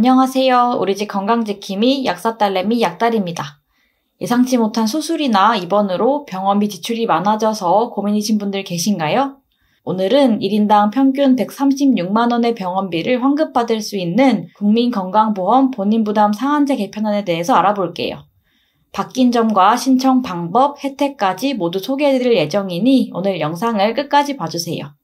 안녕하세요. 우리 집 건강지킴이 약사딸내미 약달입니다 예상치 못한 수술이나 입원으로 병원비 지출이 많아져서 고민이신 분들 계신가요? 오늘은 1인당 평균 136만원의 병원비를 환급받을 수 있는 국민건강보험 본인부담 상한제 개편안에 대해서 알아볼게요. 바뀐 점과 신청 방법, 혜택까지 모두 소개해드릴 예정이니 오늘 영상을 끝까지 봐주세요.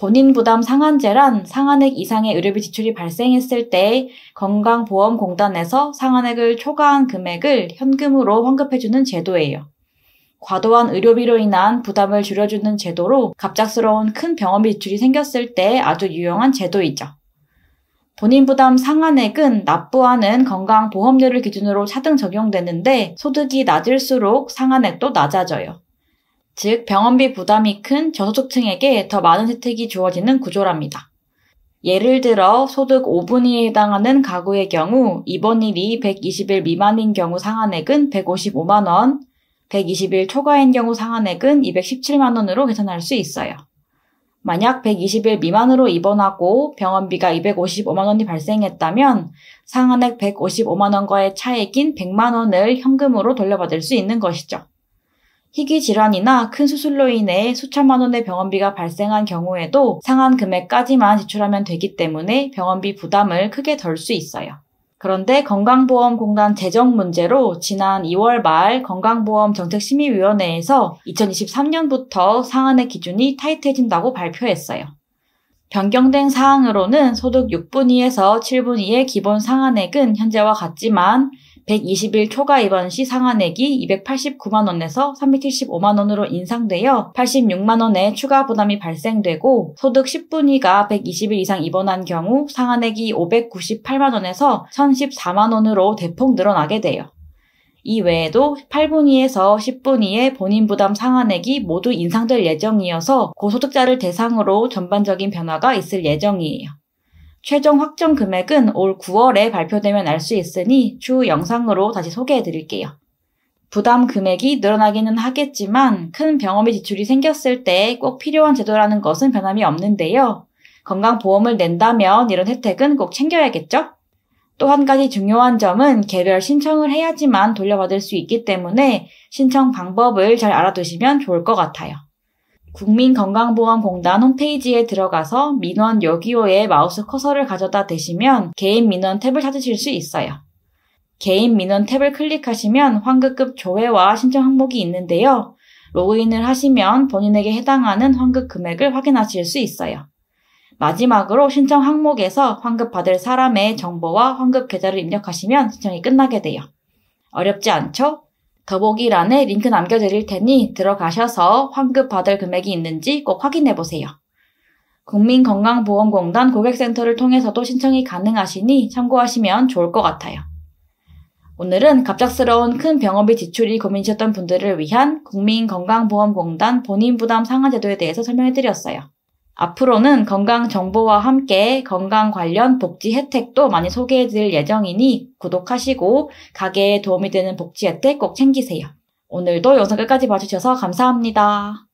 본인부담 상한제란 상한액 이상의 의료비 지출이 발생했을 때 건강보험공단에서 상한액을 초과한 금액을 현금으로 환급해주는 제도예요. 과도한 의료비로 인한 부담을 줄여주는 제도로 갑작스러운 큰 병원비 지출이 생겼을 때 아주 유용한 제도이죠. 본인 부담 상한액은 납부하는 건강보험료를 기준으로 차등 적용되는데 소득이 낮을수록 상한액도 낮아져요. 즉 병원비 부담이 큰 저소득층에게 더 많은 혜택이 주어지는 구조랍니다. 예를 들어 소득 5분위에 해당하는 가구의 경우 입원일이 120일 미만인 경우 상한액은 155만원, 120일 초과인 경우 상한액은 217만원으로 계산할 수 있어요. 만약 120일 미만으로 입원하고 병원비가 255만원이 발생했다면 상한액 155만원과의 차액인 100만원을 현금으로 돌려받을 수 있는 것이죠. 희귀 질환이나 큰 수술로 인해 수천만 원의 병원비가 발생한 경우에도 상한 금액까지만 지출하면 되기 때문에 병원비 부담을 크게 덜 수 있어요. 그런데 건강보험공단 재정 문제로 지난 2월 말 건강보험정책심의위원회에서 2023년부터 상한의 기준이 타이트해진다고 발표했어요. 변경된 사항으로는 소득 6분위에서 7분위의 기본 상한액은 현재와 같지만 120일 초과 입원 시 상한액이 289만원에서 375만원으로 인상되어 86만원의 추가 부담이 발생되고 소득 10분위가 120일 이상 입원한 경우 상한액이 598만원에서 1014만원으로 대폭 늘어나게 돼요. 이 외에도 8분위에서 10분위의 본인 부담 상한액이 모두 인상될 예정이어서 고소득자를 대상으로 전반적인 변화가 있을 예정이에요. 최종 확정 금액은 올 9월에 발표되면 알 수 있으니 추후 영상으로 다시 소개해 드릴게요. 부담 금액이 늘어나기는 하겠지만 큰 병원비 지출이 생겼을 때 꼭 필요한 제도라는 것은 변함이 없는데요. 건강보험을 낸다면 이런 혜택은 꼭 챙겨야겠죠? 또 한 가지 중요한 점은 개별 신청을 해야지만 돌려받을 수 있기 때문에 신청 방법을 잘 알아두시면 좋을 것 같아요. 국민건강보험공단 홈페이지에 들어가서 민원 여기호에 마우스 커서를 가져다 대시면 개인 민원 탭을 찾으실 수 있어요. 개인 민원 탭을 클릭하시면 환급금 조회와 신청 항목이 있는데요. 로그인을 하시면 본인에게 해당하는 환급 금액을 확인하실 수 있어요. 마지막으로 신청 항목에서 환급받을 사람의 정보와 환급 계좌를 입력하시면 신청이 끝나게 돼요. 어렵지 않죠? 더보기란에 링크 남겨드릴 테니 들어가셔서 환급받을 금액이 있는지 꼭 확인해 보세요. 국민건강보험공단 고객센터를 통해서도 신청이 가능하시니 참고하시면 좋을 것 같아요. 오늘은 갑작스러운 큰 병원비 지출이 고민이셨던 분들을 위한 국민건강보험공단 본인부담 상한제도에 대해서 설명해드렸어요. 앞으로는 건강 정보와 함께 건강 관련 복지 혜택도 많이 소개해 드릴 예정이니 구독하시고 가게에 도움이 되는 복지 혜택 꼭 챙기세요. 오늘도 영상 끝까지 봐주셔서 감사합니다.